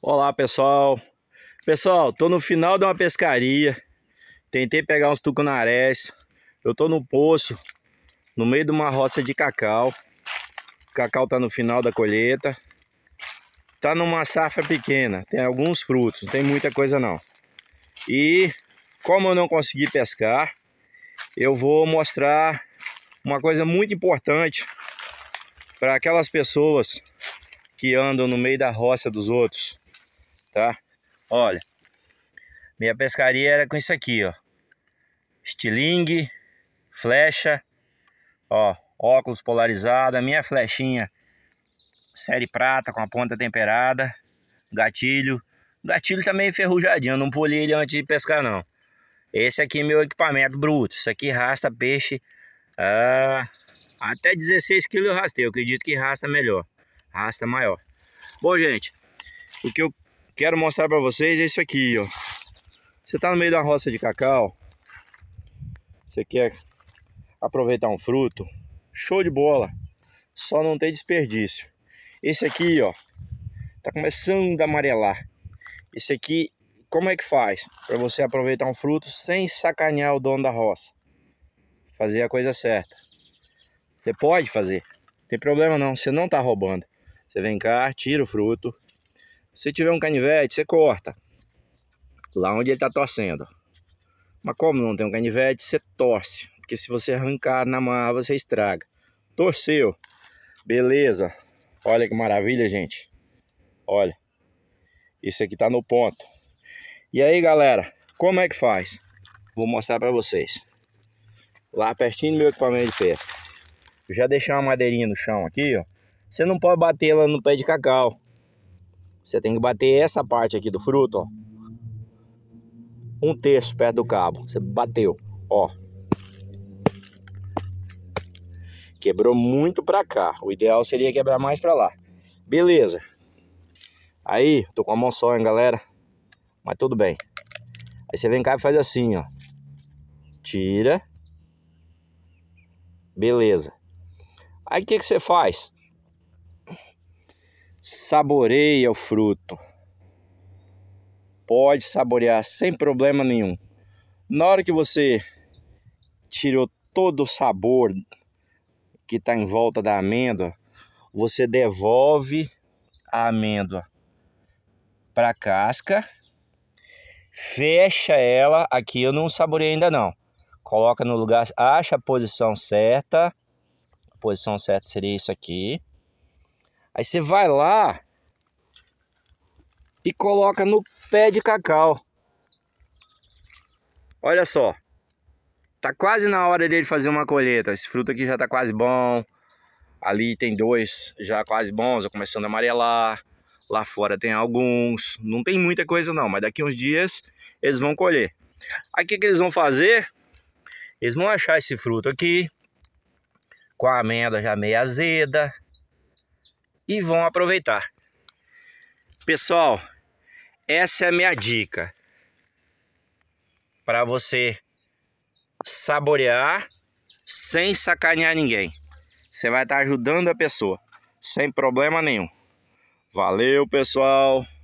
Olá pessoal, pessoal, tô no final de uma pescaria, tentei pegar uns tucunarés, eu tô no poço, no meio de uma roça de cacau, o cacau tá no final da colheita, tá numa safra pequena, tem alguns frutos, não tem muita coisa não. E como eu não consegui pescar, eu vou mostrar uma coisa muito importante para aquelas pessoas que andam no meio da roça dos outros, tá? Olha, minha pescaria era com isso aqui, ó. Estilingue, flecha, ó, óculos polarizado, a minha flechinha série prata com a ponta temperada, gatilho. Gatilho tá meio enferrujadinho, não poli ele antes de pescar não. Esse aqui é meu equipamento bruto, isso aqui rasta peixe ah, até 16 quilos eu rastei, eu acredito que rasta melhor, rasta maior. Bom, gente, o que eu quero mostrar para vocês esse é isso aqui, ó. Você tá no meio da roça de cacau, você quer aproveitar um fruto, show de bola, só não tem desperdício. Esse aqui, ó, tá começando a amarelar. Esse aqui, como é que faz para você aproveitar um fruto sem sacanear o dono da roça? Fazer a coisa certa. Você pode fazer, não tem problema não, você não tá roubando. Você vem cá, tira o fruto, se tiver um canivete, você corta. Lá onde ele está torcendo. Mas como não tem um canivete, você torce. Porque se você arrancar na marra, você estraga. Torceu. Beleza. Olha que maravilha, gente. Olha. Esse aqui tá no ponto. E aí, galera. Como é que faz? Vou mostrar para vocês. Lá pertinho do meu equipamento de pesca. Eu já deixei uma madeirinha no chão aqui, ó. Você não pode bater ela no pé de cacau. Você tem que bater essa parte aqui do fruto, ó. Um terço perto do cabo. Você bateu, ó. Quebrou muito pra cá. O ideal seria quebrar mais pra lá. Beleza. Aí, tô com a mão só, hein, galera. Mas tudo bem. Aí você vem cá e faz assim, ó. Tira. Beleza. Aí o que, que você faz? saboreia o fruto. Pode saborear sem problema nenhum. Na hora que você tirou todo o sabor que está em volta da amêndoa, você devolve a amêndoa para a casca, fecha ela. Aqui eu não saborei ainda não. Coloca no lugar, acha a posição certa. A posição certa seria isso aqui Aí você vai lá e coloca no pé de cacau. Olha só. Tá quase na hora dele fazer uma colheita. Esse fruto aqui já tá quase bom. Ali tem dois já quase bons, já começando a amarelar. Lá fora tem alguns. Não tem muita coisa não, mas daqui uns dias eles vão colher. Aí o que, que eles vão fazer? Eles vão achar esse fruto aqui com a amêndoa já meio azeda, e vão aproveitar. Pessoal, essa é a minha dica para você saborear sem sacanear ninguém. Você vai estar ajudando a pessoa sem problema nenhum. Valeu, pessoal!